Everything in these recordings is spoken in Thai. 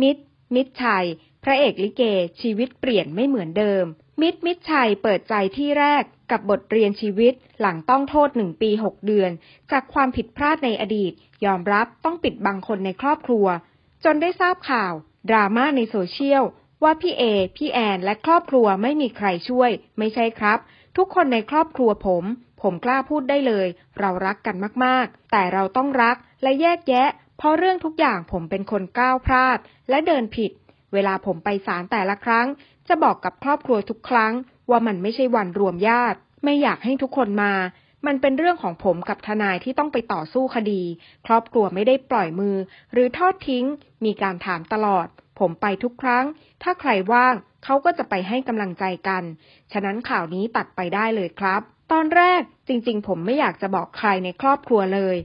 มิตรมิตรชัย พระเอกลิเก ชีวิตเปลี่ยนไม่เหมือนเดิม มิตรมิตรชัยเปิดใจที่แรกกับบทเรียนชีวิตหลังต้องโทษหนึ่งปีหกเดือน จากความผิดพลาดในอดีต ยอมรับต้องปิดบังคนในครอบครัว จนได้ทราบข่าว ดราม่าในโซเชียล ว่าพี่เอ พี่แอนและครอบครัวไม่มีใครช่วย ไม่ใช่ครับทุกคนในครอบครัวผม ผมกล้าพูดได้เลย เรารักกันมากๆ แต่เราต้องรักและแยกแยะ เพราะเรื่องทุกอย่างผมเป็นคนก้าวพลาดและเดินผิด เวลาผมไปศาลแต่ละครั้ง จะบอกกับครอบครัวทุกครั้ง ว่ามันไม่ใช่วันรวมญาติ ไม่อยากให้ทุกคนมา มันเป็นเรื่องของผมกับทนายที่ต้องไปต่อสู้คดี ครอบครัวไม่ได้ปล่อยมือหรือทอดทิ้ง มีการถามตลอดผมไปทุกครั้ง ถ้าใครว่าง เขาก็จะไปให้กำลังใจกัน ฉะนั้นข่าวนี้ตัดไปได้เลยครับ ตอนแรกจริงๆผมไม่อยากจะบอกใครในครอบครัวเลย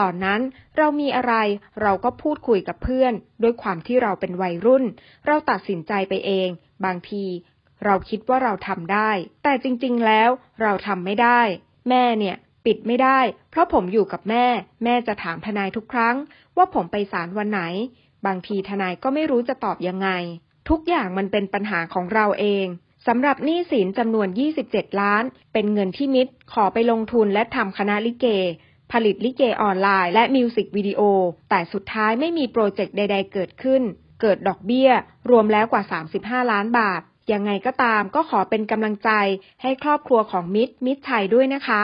ตอนนั้นเรามีอะไร เราก็พูดคุยกับเพื่อนด้วยความที่เราเป็นวัยรุ่น เราตัดสินใจไปเอง บางที เราคิดว่าเราทำได้ แต่จริงๆแล้วเราทำไม่ได้ แม่เนี่ยปิดไม่ได้ เพราะผมอยู่กับแม่ แม่จะถามทนายทุกครั้ง ว่าผมไปศาลวันไหนบางทีทนายก็ไม่รู้จะตอบยังไง ทุกอย่างมันเป็นปัญหาของเราเอง สำหรับหนี้สินจำนวน 27 ล้าน เป็นเงินที่มิตรขอไปลงทุนและทำคณะลิเก ผลิตลิเกออนไลน์และมิวสิกวิดีโอ แต่สุดท้ายไม่มีโปรเจกต์ใด ๆเกิดขึ้น เกิดดอกเบี้ย รวมแล้วกว่า 35 ล้านบาท ยังไงก็ตามก็ขอเป็นกำลังใจให้ครอบครัวของมิตรมิตรชัยด้วยนะคะ